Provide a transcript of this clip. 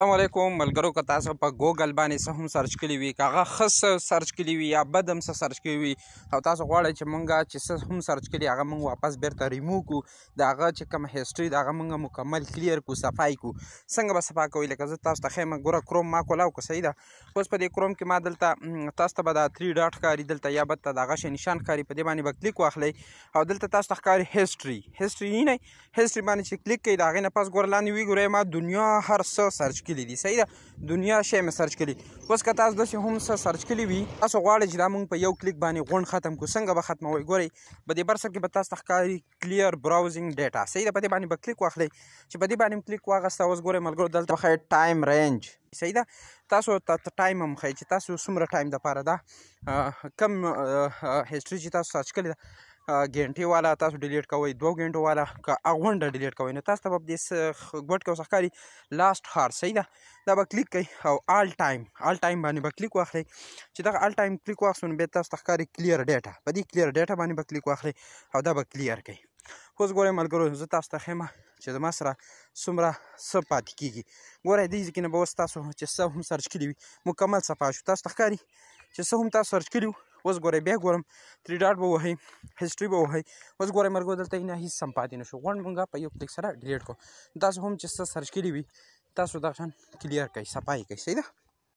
السلام علیکم ملګرو که تاسو په ګوګل باندې څه هم سرچ کړي وي که هغه ښه سرچ کړي وي یا بد هم څه سرچ کړي وي او تاسو غواړئ چې مونږ چې څه هم سرچ کړي هغه مونږ واپس بیرته ریموو کړو د هغه چې کوم هسټري د هغه مونږ مکمل کلیر کړو صفای کړو څنګه به صفا کوئ لکه زه تاسو ته ښیم ګوره کروم ما کولاو که صحیح ده اوس په دې کروم کې ما دلته تاسو ته به دا تھري ډاټ ښکاري دلته یا بد ته د هغه شی نشان ښکاري په دې باندې به کلیک واخلئ او دلته تاسو ته ښکاري هسټري هسټري نه هسټري باندې چې کلیک کوئ د هغې نه پس ګوره لاندې وګورئ ما دنیا هر څه سرچ کړي دي صحیح ده دنیا شی مې سرچ کړي اوس که تاسو داسې هم څه سرچ کړي وي تاسو غواړئ چې دا موږ په یو کلیک باندې غونډ ختم کو څنګه به ختموئ ګورئ په دې برسر کې به تاسو ته ښکاري کلیر براوزنګ ډیټا صحیح ده په دې باندې به کلیک واخلئ چې په دې باندې کلیک واغسته اوس ګورئ ملګرو دلته ښایي ټایم رینج صحیح ده تاسو ته ټایم هم ښایي چې تاسو څومره ټایم دپاره ده کم هسټري چې تاسو سرچ کړې ده غنټې والا تاسو ډیلیټ کوئ دوه غنټو والا که اغونډه ډیلیټ کوئ نو تاسو ته به دې ګوټ کې وسخکاري لاست هار صحیح ده دا به کلیک کړئ او آل ټایم آل ټایم باندې به کلیک واخلئ چې دا آل ټایم کلیک واخلئ نو بیا تاسو ته ښکاري کلیر ډیټا په دې کلیر ډیټا باندې به کلیک واخلئ او دا به کلیر کړئ اوس ګورئ ملګرو زه تاسو ته خیمه چې زما سره څومره څه پاتې کېږي ګورئ دې ځکه نه به اوس تاسو چې څه هم سرچ کړي وي مکمل صفا شو تاسو ته ښکاري چې څه هم تاسو سرچ کړي وو اوس ګورئ بیا ګورم تری ډاټ به ووهئ هسټري به ووهئ اوس ګورئ مرګو دلته نه هیڅ سم پاتې نشو غواړم موږ په یو کلیک سره ډیلیټ کړو تاسو هم چې څه سرچ کړي وي تاسو دا شان کلیر کړئ صفایي کړئ صحیح ده